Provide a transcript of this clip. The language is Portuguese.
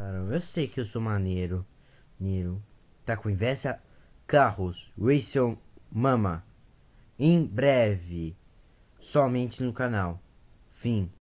Caramba! eu sei que eu sou maneiro. Niro. Tá com inveja? Carros. Wilson Mama. Em breve. Somente no canal. Fim.